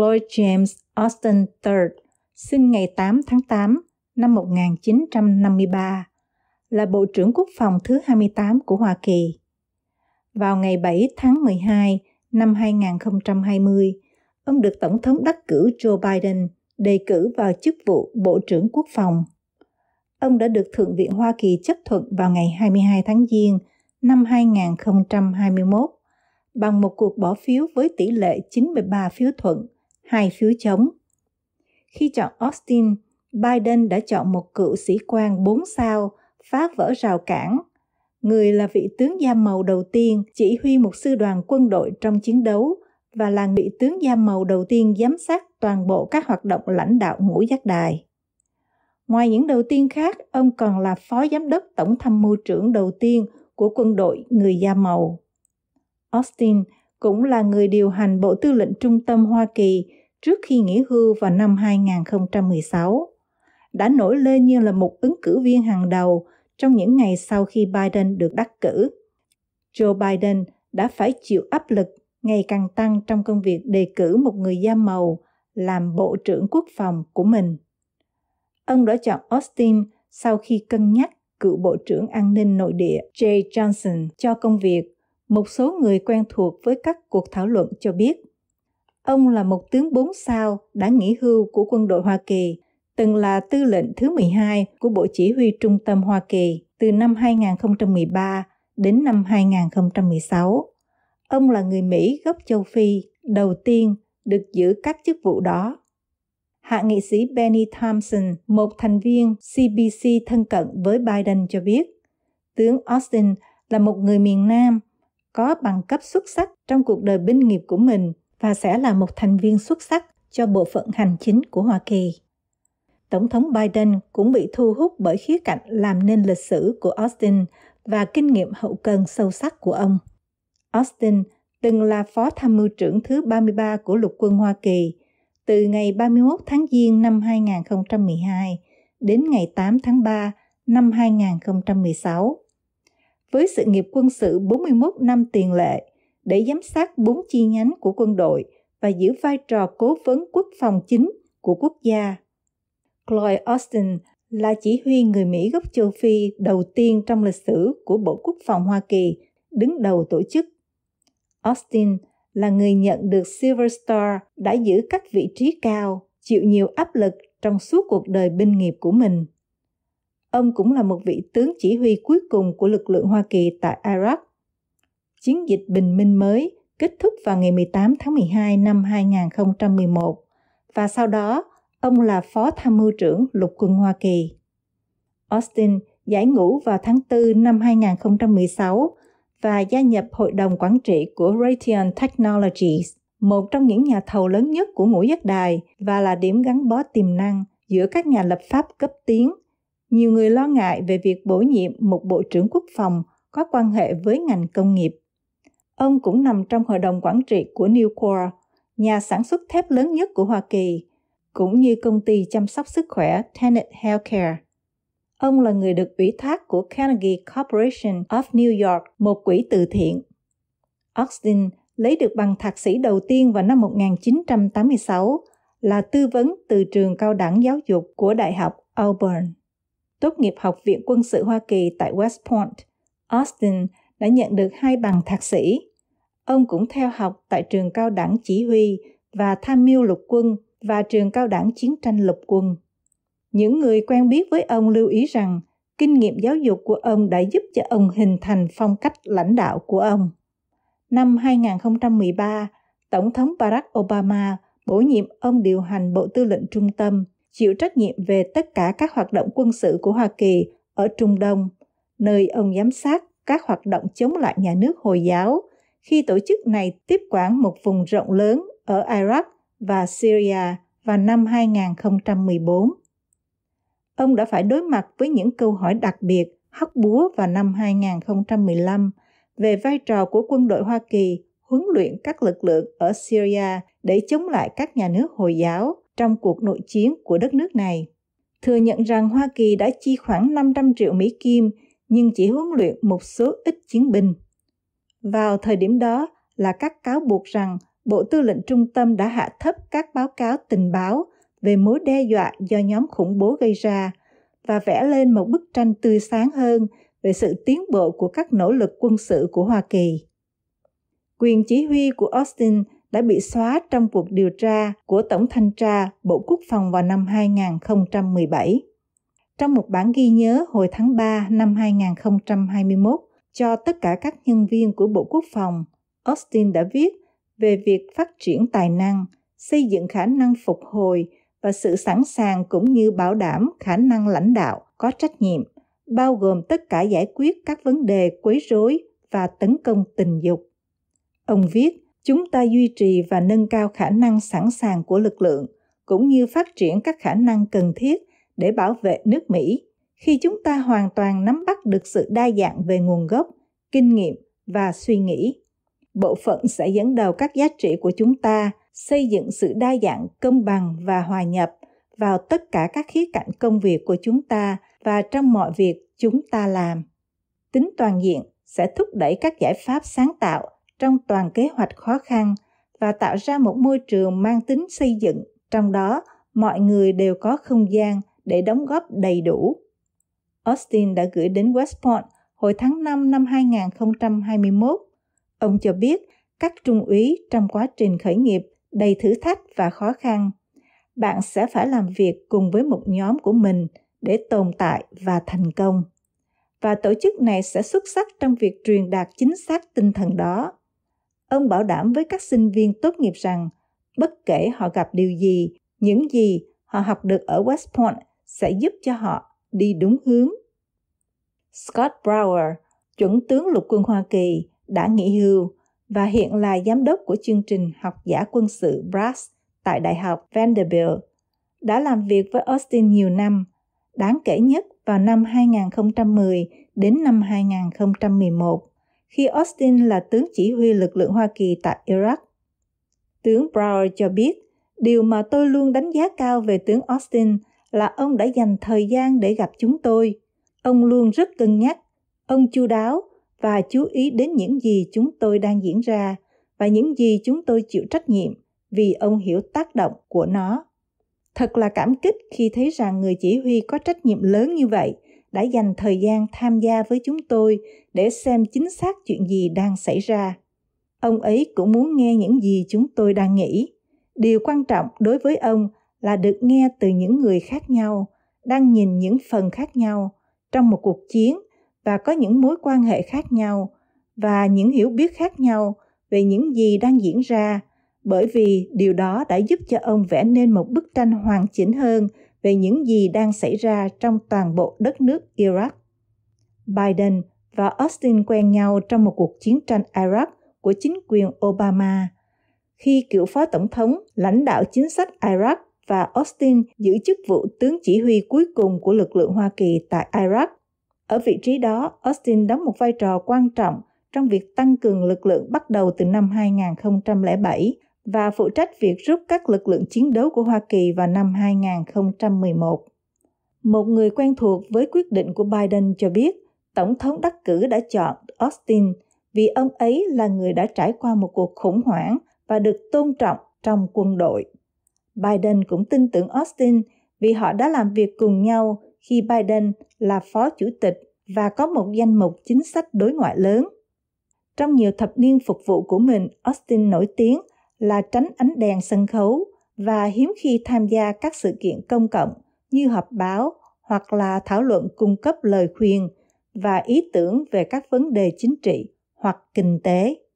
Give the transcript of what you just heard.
Lloyd James Austin III sinh ngày 8 tháng 8 năm 1953, là Bộ trưởng Quốc phòng thứ 28 của Hoa Kỳ. Vào ngày 7 tháng 12 năm 2020, ông được Tổng thống đắc cử Joe Biden đề cử vào chức vụ Bộ trưởng Quốc phòng. Ông đã được Thượng viện Hoa Kỳ chấp thuận vào ngày 22 tháng Giêng năm 2021 bằng một cuộc bỏ phiếu với tỷ lệ 93 phiếu thuận – hai phiếu chống. Khi chọn Austin, Biden đã chọn một cựu sĩ quan 4 sao phá vỡ rào cản. Người là vị tướng da màu đầu tiên chỉ huy một sư đoàn quân đội trong chiến đấu và là vị tướng da màu đầu tiên giám sát toàn bộ các hoạt động lãnh đạo ngũ giác đài. Ngoài những đầu tiên khác, ông còn là phó giám đốc tổng tham mưu trưởng đầu tiên của quân đội người da màu. Austin cũng là người điều hành Bộ Tư lệnh Trung tâm Hoa Kỳ trước khi nghỉ hưu vào năm 2016, đã nổi lên như là một ứng cử viên hàng đầu trong những ngày sau khi Biden được đắc cử. Joe Biden đã phải chịu áp lực ngày càng tăng trong công việc đề cử một người da màu làm Bộ trưởng Quốc phòng của mình. Ông đã chọn Austin sau khi cân nhắc cựu Bộ trưởng An ninh Nội địa Jay Johnson cho công việc. Một số người quen thuộc với các cuộc thảo luận cho biết Ông là một tướng 4 sao đã nghỉ hưu của quân đội Hoa Kỳ, từng là tư lệnh thứ 12 của Bộ Chỉ huy Trung tâm Hoa Kỳ từ năm 2013 đến năm 2016. Ông là người Mỹ gốc châu Phi đầu tiên được giữ các chức vụ đó. Hạ nghị sĩ Benny Thompson, một thành viên CBC thân cận với Biden cho biết, tướng Austin là một người miền Nam, có bằng cấp xuất sắc trong cuộc đời binh nghiệp của mình và sẽ là một thành viên xuất sắc cho bộ phận hành chính của Hoa Kỳ. Tổng thống Biden cũng bị thu hút bởi khía cạnh làm nên lịch sử của Austin và kinh nghiệm hậu cần sâu sắc của ông. Austin từng là phó tham mưu trưởng thứ 33 của lục quân Hoa Kỳ từ ngày 31 tháng Giêng năm 2012 đến ngày 8 tháng 3 năm 2016. Với sự nghiệp quân sự 41 năm tiền lệ, để giám sát bốn chi nhánh của quân đội và giữ vai trò cố vấn quốc phòng chính của quốc gia. Cloyd Austin là chỉ huy người Mỹ gốc châu Phi đầu tiên trong lịch sử của Bộ Quốc phòng Hoa Kỳ, đứng đầu tổ chức. Austin là người nhận được Silver Star đã giữ các vị trí cao, chịu nhiều áp lực trong suốt cuộc đời binh nghiệp của mình. Ông cũng là một vị tướng chỉ huy cuối cùng của lực lượng Hoa Kỳ tại Iraq chiến dịch bình minh mới kết thúc vào ngày 18 tháng 12 năm 2011 và sau đó ông là phó tham mưu trưởng lục quân Hoa Kỳ. Austin giải ngũ vào tháng 4 năm 2016 và gia nhập hội đồng quản trị của Raytheon Technologies, một trong những nhà thầu lớn nhất của ngũ giác đài và là điểm gắn bó tiềm năng giữa các nhà lập pháp cấp tiến. Nhiều người lo ngại về việc bổ nhiệm một bộ trưởng quốc phòng có quan hệ với ngành công nghiệp Ông cũng nằm trong hội đồng quản trị của Newcore, nhà sản xuất thép lớn nhất của Hoa Kỳ, cũng như công ty chăm sóc sức khỏe Tenet Healthcare. Ông là người được ủy thác của Carnegie Corporation of New York, một quỹ từ thiện. Austin lấy được bằng thạc sĩ đầu tiên vào năm 1986 là tư vấn từ trường cao đẳng giáo dục của Đại học Auburn. Tốt nghiệp Học viện Quân sự Hoa Kỳ tại West Point, Austin đã nhận được hai bằng thạc sĩ Ông cũng theo học tại trường cao đẳng chỉ huy và tham mưu lục quân và trường cao đẳng chiến tranh lục quân. Những người quen biết với ông lưu ý rằng kinh nghiệm giáo dục của ông đã giúp cho ông hình thành phong cách lãnh đạo của ông. Năm 2013, Tổng thống Barack Obama bổ nhiệm ông điều hành Bộ Tư lệnh Trung tâm, chịu trách nhiệm về tất cả các hoạt động quân sự của Hoa Kỳ ở Trung Đông, nơi ông giám sát các hoạt động chống lại nhà nước Hồi giáo khi tổ chức này tiếp quản một vùng rộng lớn ở Iraq và Syria vào năm 2014. Ông đã phải đối mặt với những câu hỏi đặc biệt hóc búa vào năm 2015 về vai trò của quân đội Hoa Kỳ huấn luyện các lực lượng ở Syria để chống lại các nhà nước Hồi giáo trong cuộc nội chiến của đất nước này. Thừa nhận rằng Hoa Kỳ đã chi khoảng 500 triệu Mỹ Kim nhưng chỉ huấn luyện một số ít chiến binh. Vào thời điểm đó là các cáo buộc rằng Bộ Tư lệnh Trung tâm đã hạ thấp các báo cáo tình báo về mối đe dọa do nhóm khủng bố gây ra và vẽ lên một bức tranh tươi sáng hơn về sự tiến bộ của các nỗ lực quân sự của Hoa Kỳ. Quyền chỉ huy của Austin đã bị xóa trong cuộc điều tra của Tổng thanh tra Bộ Quốc phòng vào năm 2017. Trong một bản ghi nhớ hồi tháng 3 năm 2021, cho tất cả các nhân viên của Bộ Quốc phòng, Austin đã viết về việc phát triển tài năng, xây dựng khả năng phục hồi và sự sẵn sàng cũng như bảo đảm khả năng lãnh đạo có trách nhiệm, bao gồm tất cả giải quyết các vấn đề quấy rối và tấn công tình dục. Ông viết, chúng ta duy trì và nâng cao khả năng sẵn sàng của lực lượng cũng như phát triển các khả năng cần thiết để bảo vệ nước Mỹ khi chúng ta hoàn toàn nắm bắt được sự đa dạng về nguồn gốc kinh nghiệm và suy nghĩ bộ phận sẽ dẫn đầu các giá trị của chúng ta xây dựng sự đa dạng cân bằng và hòa nhập vào tất cả các khía cạnh công việc của chúng ta và trong mọi việc chúng ta làm tính toàn diện sẽ thúc đẩy các giải pháp sáng tạo trong toàn kế hoạch khó khăn và tạo ra một môi trường mang tính xây dựng trong đó mọi người đều có không gian để đóng góp đầy đủ Austin đã gửi đến Westport hồi tháng 5 năm 2021. Ông cho biết các trung úy trong quá trình khởi nghiệp đầy thử thách và khó khăn. Bạn sẽ phải làm việc cùng với một nhóm của mình để tồn tại và thành công. Và tổ chức này sẽ xuất sắc trong việc truyền đạt chính xác tinh thần đó. Ông bảo đảm với các sinh viên tốt nghiệp rằng bất kể họ gặp điều gì, những gì họ học được ở West Point sẽ giúp cho họ đi đúng hướng. Scott Brower, chuẩn tướng lục quân Hoa Kỳ, đã nghỉ hưu và hiện là giám đốc của chương trình học giả quân sự Brass tại Đại học Vanderbilt, đã làm việc với Austin nhiều năm, đáng kể nhất vào năm 2010 đến năm 2011, khi Austin là tướng chỉ huy lực lượng Hoa Kỳ tại Iraq. Tướng Brower cho biết, điều mà tôi luôn đánh giá cao về tướng Austin là ông đã dành thời gian để gặp chúng tôi. Ông luôn rất cân nhắc, ông chu đáo và chú ý đến những gì chúng tôi đang diễn ra và những gì chúng tôi chịu trách nhiệm vì ông hiểu tác động của nó. Thật là cảm kích khi thấy rằng người chỉ huy có trách nhiệm lớn như vậy đã dành thời gian tham gia với chúng tôi để xem chính xác chuyện gì đang xảy ra. Ông ấy cũng muốn nghe những gì chúng tôi đang nghĩ. Điều quan trọng đối với ông là được nghe từ những người khác nhau đang nhìn những phần khác nhau trong một cuộc chiến và có những mối quan hệ khác nhau và những hiểu biết khác nhau về những gì đang diễn ra bởi vì điều đó đã giúp cho ông vẽ nên một bức tranh hoàn chỉnh hơn về những gì đang xảy ra trong toàn bộ đất nước Iraq. Biden và Austin quen nhau trong một cuộc chiến tranh Iraq của chính quyền Obama. Khi cựu phó tổng thống lãnh đạo chính sách Iraq và Austin giữ chức vụ tướng chỉ huy cuối cùng của lực lượng Hoa Kỳ tại Iraq. Ở vị trí đó, Austin đóng một vai trò quan trọng trong việc tăng cường lực lượng bắt đầu từ năm 2007 và phụ trách việc rút các lực lượng chiến đấu của Hoa Kỳ vào năm 2011. Một người quen thuộc với quyết định của Biden cho biết Tổng thống đắc cử đã chọn Austin vì ông ấy là người đã trải qua một cuộc khủng hoảng và được tôn trọng trong quân đội. Biden cũng tin tưởng Austin vì họ đã làm việc cùng nhau khi Biden là phó chủ tịch và có một danh mục chính sách đối ngoại lớn. Trong nhiều thập niên phục vụ của mình, Austin nổi tiếng là tránh ánh đèn sân khấu và hiếm khi tham gia các sự kiện công cộng như họp báo hoặc là thảo luận cung cấp lời khuyên và ý tưởng về các vấn đề chính trị hoặc kinh tế